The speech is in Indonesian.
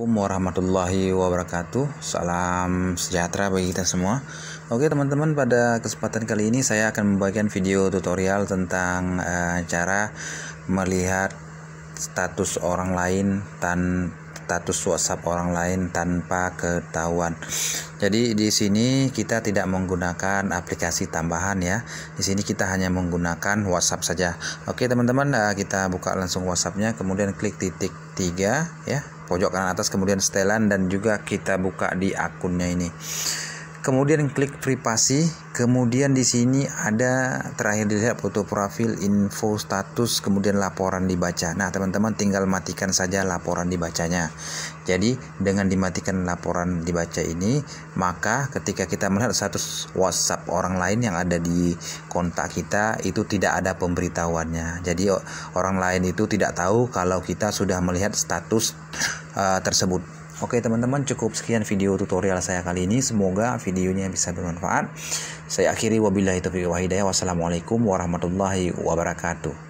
Assalamualaikum warahmatullahi wabarakatuh Salam sejahtera bagi kita semua Oke teman-teman pada kesempatan kali ini saya akan membagikan video tutorial tentang uh, cara melihat status orang lain tanpa status WhatsApp orang lain tanpa ketahuan. Jadi di sini kita tidak menggunakan aplikasi tambahan ya. Di sini kita hanya menggunakan WhatsApp saja. Oke teman-teman, eh, kita buka langsung WhatsAppnya, kemudian klik titik tiga ya pojok kanan atas kemudian setelan dan juga kita buka di akunnya ini kemudian klik privasi kemudian di sini ada terakhir dilihat foto profil info status kemudian laporan dibaca nah teman-teman tinggal matikan saja laporan dibacanya jadi dengan dimatikan laporan dibaca ini maka ketika kita melihat status WhatsApp orang lain yang ada di kontak kita itu tidak ada pemberitahuannya jadi orang lain itu tidak tahu kalau kita sudah melihat status uh, tersebut Oke teman-teman cukup sekian video tutorial saya kali ini. Semoga videonya bisa bermanfaat. Saya akhiri wabillahi taufiq wa hidayah. Wassalamualaikum warahmatullahi wabarakatuh.